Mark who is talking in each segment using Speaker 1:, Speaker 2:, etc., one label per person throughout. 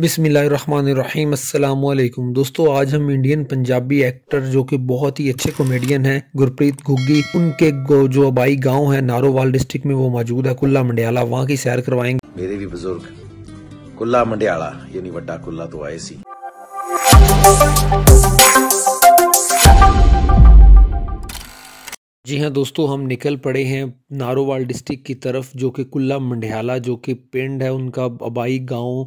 Speaker 1: बिसमीम दोस्तों आज हम इंडियन पंजाबी एक्टर जो कि बहुत ही अच्छे कॉमेडियन हैं गुरप्रीत गुग्गी उनके जो अबाई गांव है नारोवाल डिस्ट्रिक्ट में वो मौजूद है कुल्ला मंडियाला वहां की सैर करवाएंगे मेरे भी बुजुर्ग कुल्ला मंडियाला यानी वड्डा कुल्ला तो आए सी जी हाँ दोस्तों हम निकल पड़े हैं नारोवाल डिस्ट्रिक्ट की तरफ जो कि कुल्ला मंडियाला जो कि पिंड है उनका अबाई गाँव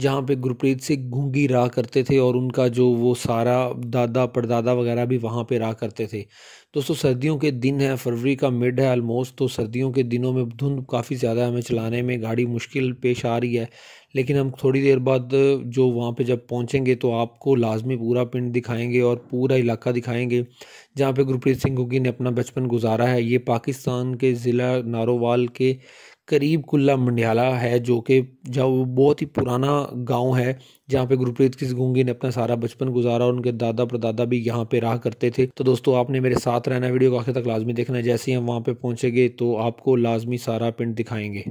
Speaker 1: जहाँ पे गुरप्रीत सिंह घूंगी रहा करते थे और उनका जो वो सारा दादा परदादा वगैरह भी वहाँ पे रहा करते थे दोस्तों सर्दियों के दिन है फरवरी का मिड है आलमोस्ट तो सर्दियों के दिनों में धुंध काफ़ी ज़्यादा हमें चलाने में गाड़ी मुश्किल पेश आ रही है लेकिन हम थोड़ी देर बाद जो वहाँ पे जब पहुँचेंगे तो आपको लाजमी पूरा पिंड दिखाएंगे और पूरा इलाका दिखाएंगे जहाँ पे गुरप्रीत सिंह घुगी ने अपना बचपन गुजारा है ये पाकिस्तान के ज़िला नारोवाल के करीब कुल्ला मंडियाला है जो कि जहाँ वो बहुत ही पुराना गांव है जहाँ पे गुरप्रीत किस गुंगी ने अपना सारा बचपन गुजारा और उनके दादा परदादा भी यहाँ पे रहा करते थे तो दोस्तों आपने मेरे साथ रहना वीडियो को आखिर तक लाजमी देखना है जैसे ही हम वहाँ पे पहुँचेंगे तो आपको लाजमी सारा पिंड दिखाएंगे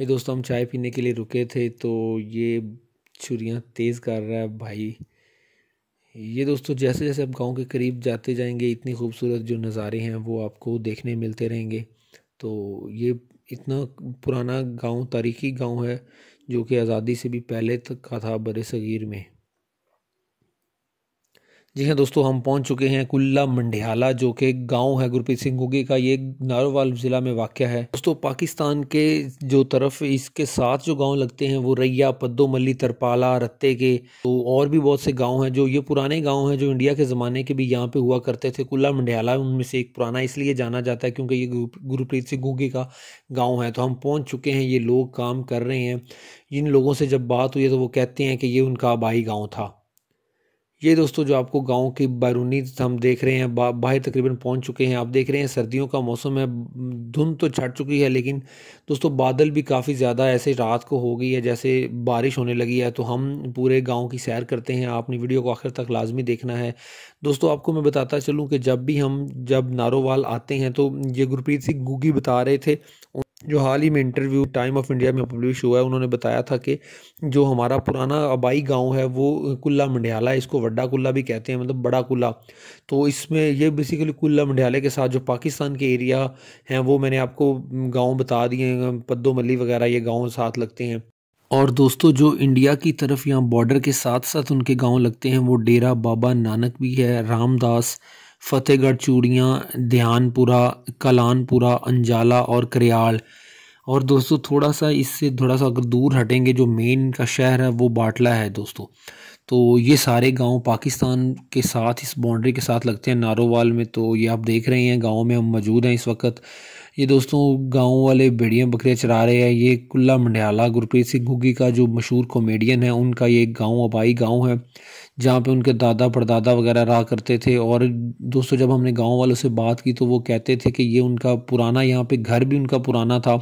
Speaker 1: ये दोस्तों हम चाय पीने के लिए रुके थे तो ये छुरियाँ तेज़ कर रहा है भाई ये दोस्तों जैसे जैसे आप गांव के करीब जाते जाएंगे इतनी खूबसूरत जो नज़ारे हैं वो आपको देखने मिलते रहेंगे तो ये इतना पुराना गांव तारीखी गांव है जो कि आज़ादी से भी पहले तक का था बर सग़ीर में जी हाँ दोस्तों हम पहुंच चुके हैं कुल्ला मंडियाला जो कि गांव है गुरप्रीत सिंह गुगी का ये नारोवाल ज़िला में वाक़ है दोस्तों पाकिस्तान के जो तरफ इसके साथ जो गांव लगते हैं वो रैया पद्दो मल्ली तरपाला रत्ते के तो और भी बहुत से गांव हैं जो ये पुराने गांव हैं जो इंडिया के ज़माने के भी यहाँ पर हुआ करते थे कुल्ला मंडियाला उनमें से एक पुराना इसलिए जाना जाता है क्योंकि ये गुरप्रीत सिंह गुगी का गाँव है तो हम पहुँच चुके हैं ये लोग काम कर रहे हैं इन लोगों से जब बात हुई तो वो कहते हैं कि ये उनका आबाई गाँव था ये दोस्तों जो आपको गांव की बैरूनी हम देख रहे हैं बाहर तकरीबन पहुंच चुके हैं आप देख रहे हैं सर्दियों का मौसम है धुंध तो छट चुकी है लेकिन दोस्तों बादल भी काफ़ी ज़्यादा ऐसे रात को हो गई है जैसे बारिश होने लगी है तो हम पूरे गाँव की सैर करते हैं आपने वीडियो को आखिर तक लाजमी देखना है दोस्तों आपको मैं बताता चलूँ कि जब भी हम जब नारोवाल आते हैं तो ये गुरप्रीत सिंह गुगी बता रहे थे जो हाल ही में इंटरव्यू टाइम ऑफ इंडिया में पब्लिश हुआ है उन्होंने बताया था कि जो हमारा पुराना आबाई गांव है वो कुल्ला मंडियाला है इसको वड्डा कुल्ला भी कहते हैं मतलब बड़ा कुल्ला तो इसमें ये बेसिकली कुल्ला मंडियाले के साथ जो पाकिस्तान के एरिया हैं वो मैंने आपको गाँव बता दिए पद्दो मल्ली वगैरह ये गाँव साथ लगते हैं और दोस्तों जो इंडिया की तरफ यहाँ बॉर्डर के साथ साथ उनके गाँव लगते हैं वो डेरा बाबा नानक भी है रामदास फतेहगढ़ चूड़ियाँ ध्यानपुरा कलानपुरा अंजाला और करियाल और दोस्तों थोड़ा सा इससे थोड़ा सा अगर दूर हटेंगे जो मेन का शहर है वो बाटला है दोस्तों तो ये सारे गांव पाकिस्तान के साथ इस बाउंड्री के साथ लगते हैं नारोवाल में तो ये आप देख रहे हैं गांव में हम मौजूद हैं इस वक्त ये दोस्तों गाँव वाले भेड़िया बकरियाँ चरा रहे हैं ये कुल्ला मंडियाला गुरप्रीत सिंह घुगी का जो मशहूर कॉमेडियन है उनका ये गाँव आबाई गाँव है जहाँ पे उनके दादा परदादा वगैरह रहा करते थे और दोस्तों जब हमने गाँव वालों से बात की तो वो कहते थे कि ये उनका पुराना यहाँ पे घर भी उनका पुराना था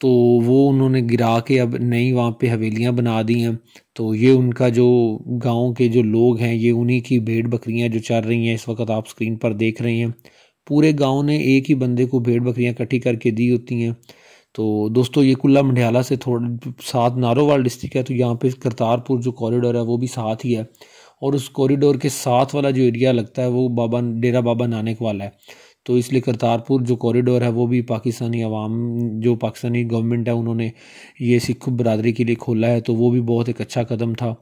Speaker 1: तो वो उन्होंने गिरा के अब नई वहाँ पे हवेलियाँ बना दी हैं तो ये उनका जो गाँव के जो लोग हैं ये उन्हीं की भेड़ बकरियाँ जो चल रही हैं इस वक्त आप स्क्रीन पर देख रहे हैं पूरे गांव ने एक ही बंदे को भेड़ बकरियां इकट्ठी करके दी होती हैं तो दोस्तों ये कुल्ला मंडियाला से थोड़ा साथ नारोवाल डिस्ट्रिक्ट है तो यहाँ पे करतारपुर जो कॉरिडोर है वो भी साथ ही है और उस कॉरिडोर के साथ वाला जो एरिया लगता है वो बाबा डेरा बाबा नानक वाला है तो इसलिए करतारपुर जो कॉरिडोर है वो भी पाकिस्तानी आवाम जो पाकिस्तानी गवर्नमेंट है उन्होंने ये सिख बरदरी के लिए खोला है तो वो भी बहुत एक अच्छा कदम था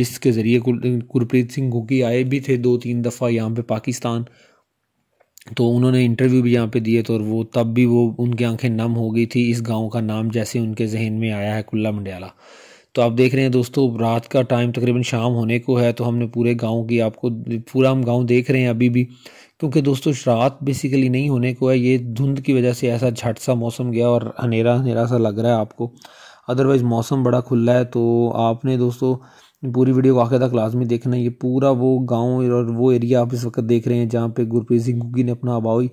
Speaker 1: जिसके ज़रिए गुरप्रीत सिंह घुकी आए भी थे दो तीन दफ़ा यहाँ पे पाकिस्तान तो उन्होंने इंटरव्यू भी यहाँ पे दिए तो और वो तब भी वो उनकी आंखें नम हो गई थी इस गांव का नाम जैसे उनके जहन में आया है कुल्ला मंडियाला तो आप देख रहे हैं दोस्तों रात का टाइम तकरीबन शाम होने को है तो हमने पूरे गांव की आपको पूरा हम गांव देख रहे हैं अभी भी क्योंकि दोस्तों रात बेसिकली नहीं होने को है ये धुंध की वजह से ऐसा झट सा मौसम गया और अनेरा अनेरा सा लग रहा है आपको अदरवाइज़ मौसम बड़ा खुला है तो आपने दोस्तों पूरी वीडियो को आखिर तक लाजमी देखना ये पूरा वो गांव और वो एरिया आप इस वक्त देख रहे हैं जहाँ पे गुरप्रीत सिंह गुग्गी ने अपना आबाई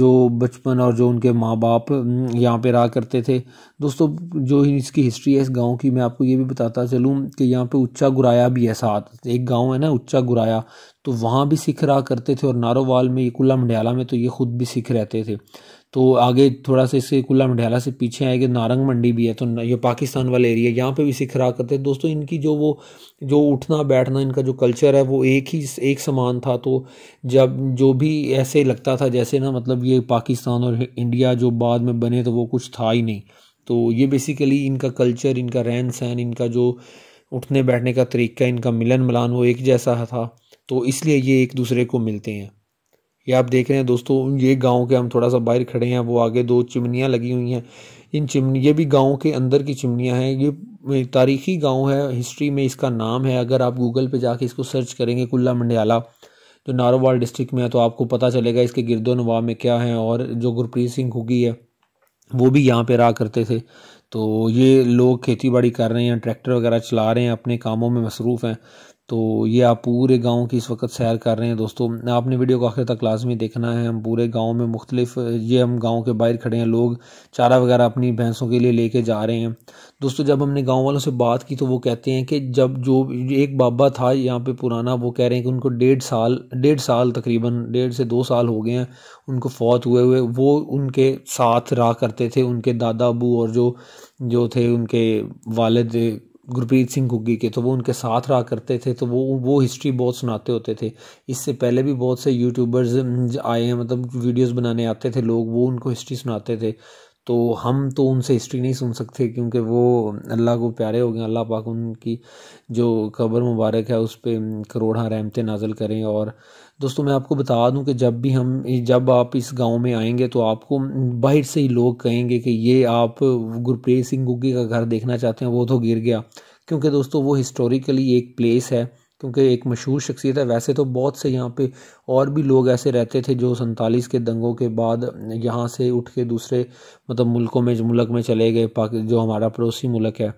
Speaker 1: जो बचपन और जो उनके माँ बाप यहाँ पे रहा करते थे दोस्तों जो इसकी हिस्ट्री है इस गांव की मैं आपको ये भी बताता चलूँ कि यहाँ पे उच्चा गुराया भी है साथ एक गांव है ना उच्चा गुराया तो वहाँ भी सिख रहा करते थे और नारोवाल में ये कुल्ला मंडियाला में तो ये खुद भी सिख रहते थे तो आगे थोड़ा सा इसके कुल्ला मंडियाला से पीछे आएगा नारंग मंडी भी है तो ये पाकिस्तान वाला एरिया यहाँ पे भी सिख रहा करते हैं दोस्तों इनकी जो वो जो उठना बैठना इनका जो कल्चर है वो एक ही एक समान था तो जब जो भी ऐसे लगता था जैसे ना मतलब ये पाकिस्तान और इंडिया जो बाद में बने तो वो कुछ था ही नहीं तो ये बेसिकली इनका कल्चर इनका रहन सहन इनका जो उठने बैठने का तरीका इनका मिलन मिलान वो एक जैसा था तो इसलिए ये एक दूसरे को मिलते हैं ये आप देख रहे हैं दोस्तों ये गांव के हम थोड़ा सा बाहर खड़े हैं वो आगे दो चिमनियाँ लगी हुई हैं इन चिमनी ये भी गांव के अंदर की चिमनियाँ हैं ये तारीखी गांव है हिस्ट्री में इसका नाम है अगर आप गूगल पे जाके इसको सर्च करेंगे कुल्ला मंडियाला जो तो नारोवाल डिस्ट्रिक्ट में है तो आपको पता चलेगा इसके गिरदो नवा में क्या है और जो गुरप्रीत सिंह हुगी है वो भी यहाँ पर रहा करते थे तो ये लोग खेती बाड़ी कर रहे हैं ट्रैक्टर वगैरह चला रहे हैं अपने कामों में मसरूफ़ हैं तो ये आप पूरे गांव की इस वक्त सैर कर रहे हैं दोस्तों आपने वीडियो को आखिर तक लाजमी देखना है हम पूरे गांव में मुख्तलिफ ये हम गांव के बाहर खड़े हैं लोग चारा वगैरह अपनी भैंसों के लिए लेके जा रहे हैं दोस्तों जब हमने गांव वालों से बात की तो वो कहते हैं कि जब जो एक बाबा था यहाँ पे पुराना वो कह रहे हैं कि उनको डेढ़ साल डेढ़ साल तकरीबन डेढ़ से दो साल हो गए हैं उनको फौत हुए हुए वो उनके साथ रहा करते थे उनके दादा अबू और जो जो थे उनके वालद गुरप्रीत सिंह घुग्गी के तो वो उनके साथ रहा करते थे तो वो वो हिस्ट्री बहुत सुनाते होते थे इससे पहले भी बहुत से यूट्यूबर्स आए हैं मतलब वीडियोस बनाने आते थे लोग वो उनको हिस्ट्री सुनाते थे तो हम तो उनसे हिस्ट्री नहीं सुन सकते क्योंकि वो अल्लाह को प्यारे हो गए अल्लाह पाक उनकी जो कब्र मुबारक है उस पर करोड़ा रहमतें नाजल करें और दोस्तों मैं आपको बता दूं कि जब भी हम जब आप इस गांव में आएंगे तो आपको बाहर से ही लोग कहेंगे कि ये आप गुरप्रीत सिंह गुग्गी का घर देखना चाहते हैं वो तो गिर गया क्योंकि दोस्तों वो हिस्टोरिकली एक प्लेस है क्योंकि एक मशहूर शख्सियत है वैसे तो बहुत से यहाँ पे और भी लोग ऐसे रहते थे जो सैतालीस के दंगों के बाद यहाँ से उठ के दूसरे मतलब मुल्कों में मुल्क में चले गए जो हमारा पड़ोसी मुल्क है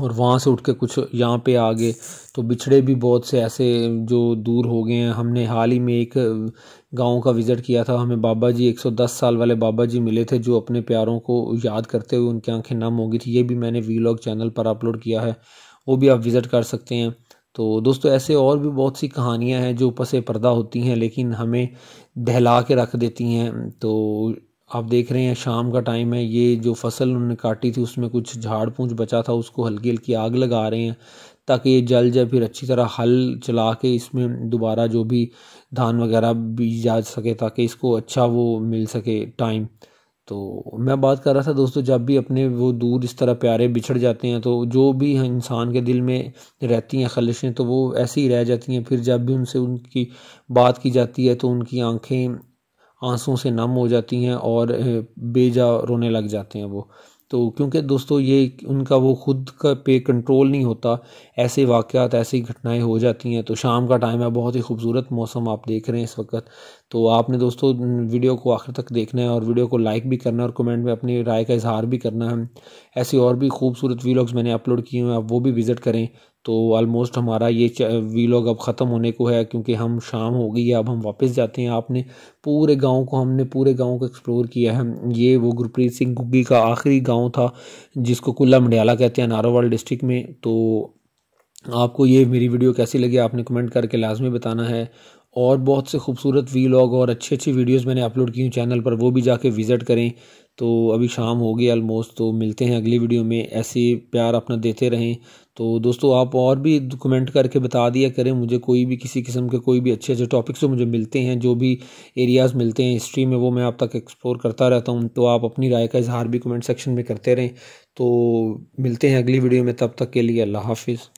Speaker 1: और वहाँ से उठ के कुछ यहाँ पे आ गए तो बिछड़े भी बहुत से ऐसे जो दूर हो गए हैं हमने हाल ही में एक गांव का विज़िट किया था हमें बाबा जी 110 साल वाले बाबा जी मिले थे जो अपने प्यारों को याद करते हुए उनकी आंखें नम हो गई थी ये भी मैंने वीलॉग चैनल पर अपलोड किया है वो भी आप विज़िट कर सकते हैं तो दोस्तों ऐसे और भी बहुत सी कहानियां हैं जो पसे पर्दा होती हैं लेकिन हमें दहला के रख देती हैं तो आप देख रहे हैं शाम का टाइम है ये जो फसल उन्होंने काटी थी उसमें कुछ झाड़ पूँछ बचा था उसको हल्की हल्की आग लगा रहे हैं ताकि ये जल जाए फिर अच्छी तरह हल चला के इसमें दोबारा जो भी धान वगैरह बीज जा सके ताकि इसको अच्छा वो मिल सके टाइम तो मैं बात कर रहा था दोस्तों जब भी अपने वो दूर इस तरह प्यारे बिछड़ जाते हैं तो जो भी इंसान के दिल में रहती हैं खलिशें तो वो ऐसी ही रह जाती हैं फिर जब भी उनसे उनकी बात की जाती है तो उनकी आंखें आंसुओं से नम हो जाती हैं और बेजा रोने लग जाते हैं वो तो क्योंकि दोस्तों ये उनका वो खुद का पे कंट्रोल नहीं होता ऐसे वाक़ात ऐसी घटनाएं हो जाती हैं तो शाम का टाइम है बहुत ही खूबसूरत मौसम आप देख रहे हैं इस वक्त तो आपने दोस्तों वीडियो को आखिर तक देखना है और वीडियो को लाइक भी करना है और कमेंट में अपनी राय का इजहार भी करना है ऐसी और भी खूबसूरत वीलॉग्स मैंने अपलोड किए हुए हैं आप वो भी विज़िट करें तो आलमोस्ट हमारा ये वीलॉग अब ख़त्म होने को है क्योंकि हम शाम हो गई है अब हम वापस जाते हैं आपने पूरे गांव को हमने पूरे गांव को एक्सप्लोर किया है ये वो गुरप्रीत सिंह गुग्गी का आखिरी गांव था जिसको कुल्ला मंडियाला कहते हैं नारोवाल डिस्ट्रिक्ट में तो आपको ये मेरी वीडियो कैसी लगी आपने कमेंट करके लाजमी बताना है और बहुत से खूबसूरत वीलॉग और अच्छी अच्छी वीडियोस मैंने अपलोड की हूँ चैनल पर वो भी जाके विज़िट करें तो अभी शाम हो गई आलमोस्ट तो मिलते हैं अगली वीडियो में ऐसे प्यार अपना देते रहें तो दोस्तों आप और भी कमेंट करके बता दिया करें मुझे कोई भी किसी किस्म के कोई भी अच्छे अच्छे टॉपिक्स जो मुझे मिलते हैं जो भी एरियाज़ मिलते हैं हिस्ट्री में वो मैं आप तक एक्सप्लोर करता रहता हूँ तो आप अपनी राय का इजहार भी कमेंट सेक्शन में करते रहें तो मिलते हैं अगली वीडियो में तब तक के लिए अल्लाह हाफिज़